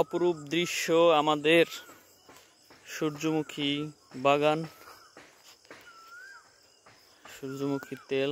অপরূপ দৃশ্য আমাদের সূর্যমুখী বাগান সূর্যমুখী তেল